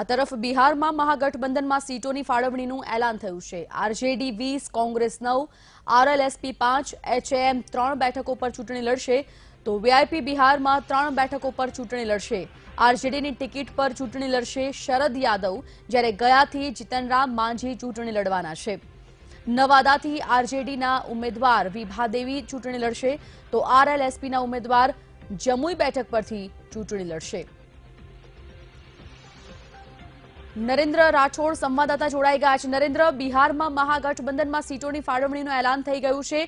આ તરફ બિહારમાં મહાગઠબંધનમાં સીટોની ફાળવણીનું એલાન થયું છે આરજેડી વીસ કોંગ્રેસ નવ આરએલએસપી પાંચ એચએએમ ત્રણ બેઠકો પર ચૂંટણી લડશે તો વીઆઈપી બિહારમાં ત્રણ બેઠકો પર ચૂંટણી લડશે આરજેડીની ટિકિટ પર ચૂંટણી લડશે શરદ યાદવ જ્યારે ગયાથી જીતનરામ માંઝી ચૂંટણી લડવાના છે નવાદાથી આરજેડીના ઉમેદવાર વિભાદેવી ચૂંટણી લડશે તો આરએલએસપીના ઉમેદવાર જમુઈ બેઠક પરથી ચૂંટણી લડશે નરેન્દ્ર રાઠોડ સંવાદદાતા જોડાઈ ગયા છે નરેન્દ્ર બિહારમાં મહાગઠબંધનમાં સીટોની ફાળવણીનું એલાન થઈ ગયું છે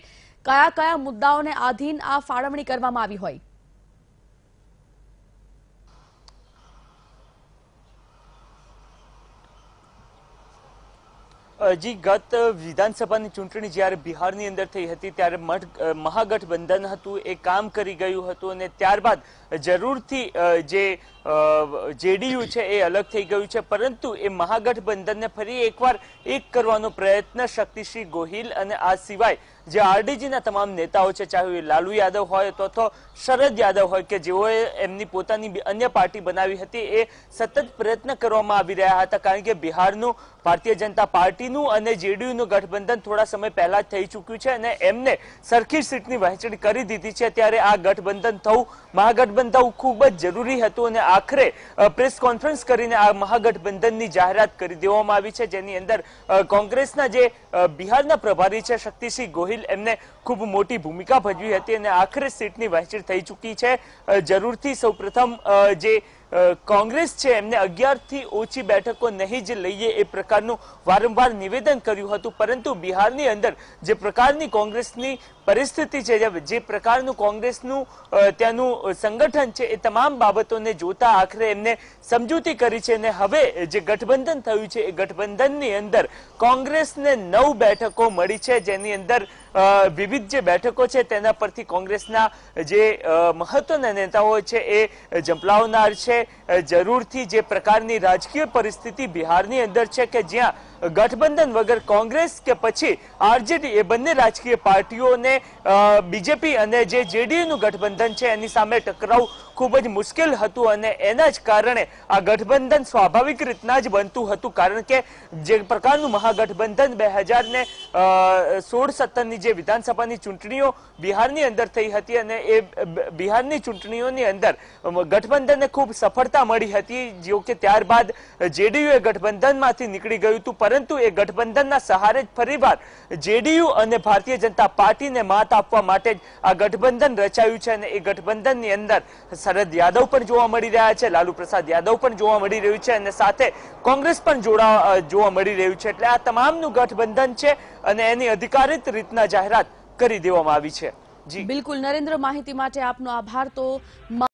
કયા કયા મુદ્દાઓને આધીન આ ફાળવણી કરવામાં આવી હોય જી ગત વિધાનસભાની ચૂંટણી જ્યારે બિહારની અંદર થઈ હતી ત્યારે મહાગઠબંધન હતું એ કામ કરી ગયું હતું અને ત્યારબાદ જરૂરથી જે જેડીયુ છે એ અલગ થઈ ગયું છે પરંતુ એ મહાગઠબંધનને ફરી એકવાર એક કરવાનો પ્રયત્ન શક્તિશ્રી ગોહિલ અને આ સિવાય જે આરડીજીના તમામ નેતાઓ છે ચાહે લાલુ યાદવ હોય તો તો શરદ યાદવ હોય કે જેઓએ એમની પોતાની અન્ય પાર્ટી બનાવી હતી એ સતત પ્રયત્ન કરવામાં આવી રહ્યા હતા કારણ કે બિહારનું ભારતીય જનતા પાર્ટીનું અને જેડીયુનું ગઠબંધન થોડા સમય પહેલા જ થઈ ચૂક્યું છે અને એમને સરખી સીટની વહેંચણી કરી દીધી છે ત્યારે આ ગઠબંધન થવું મહાગઠબંધન થવું ખૂબ જ જરૂરી હતું અને આખરે પ્રેસ કોન્ફરન્સ કરીને આ મહાગઠબંધનની જાહેરાત કરી દેવામાં આવી છે જેની અંદર કોંગ્રેસના જે બિહારના પ્રભારી છે શક્તિસિંહ ગોહિલ એમને ખૂબ મોટી ભૂમિકા ભજવી હતી અને આખરે સીટની વહેંચણી થઈ ચૂકી છે જરૂરથી સૌપ્રથમ જે કોંગ્રેસ છે એમને અગિયારથી ઓછી બેઠકો નહીં જ લઈએ એ પ્રકારનું વારંવાર નિવેદન કર્યું હતું પરંતુ બિહારની અંદર જે પ્રકારની કોંગ્રેસની પરિસ્થિતિ છે જે પ્રકારનું કોંગ્રેસનું ત્યાંનું સંગઠન છે એ તમામ બાબતોને જોતા આખરે એમને સમજૂતી કરી છે અને હવે જે ગઠબંધન થયું છે એ ગઠબંધનની અંદર કોંગ્રેસને નવ બેઠકો મળી છે જેની અંદર વિવિધ જે બેઠકો છે તેના પરથી કોંગ્રેસના જે મહત્વના નેતાઓ છે એ જંપલાવનાર છે જરૂરથી જે પ્રકારની રાજકીય પરિસ્થિતિ બિહારની અંદર છે કે જ્યાં ગઠબંધન વગર કોંગ્રેસ કે પછી આરજેડી એ બંને રાજકીય પાર્ટીઓને બીજેપી અને જે જેડીયુ નું ગઠબંધન છે એની સામે ટકરાવ ખૂબ જ મુશ્કેલ હતું અને એના જ કારણે આ ગઠબંધન સ્વાભાવિક રીતના જ બનતું હતું કારણ કે જે પ્રકારનું મહાગઠબંધન બે હજાર ને સોળ સત્તરની જે વિધાનસભાની ચૂંટણીઓ બિહારની અંદર થઈ હતી અને એ બિહારની ચૂંટણીઓની અંદર ગઠબંધનને ખૂબ સફળતા મળી હતી જો કે ત્યારબાદ જેડીયુ એ ગઠબંધનમાંથી નીકળી ગયું હતું પરંતુ એ ગઠબંધનના સહારે જ ફરીવાર જેડીયુ અને ભારતીય જનતા પાર્ટીને માત આપવા માટે જ આ ગઠબંધન રચાયું છે અને એ ગઠબંધનની અંદર શરદ યાદવ પણ જોવા મળી રહ્યા છે લાલુ પ્રસાદ યાદવ પણ જોવા મળી રહ્યું છે અને સાથે કોંગ્રેસ પણ જોડા જોવા મળી રહ્યું છે એટલે આ તમામનું ગઠબંધન છે અને એની અધિકારિત રીતના જાહેરાત કરી દેવામાં આવી છે જી બિલકુલ નરેન્દ્ર માહિતી માટે આપનો આભાર તો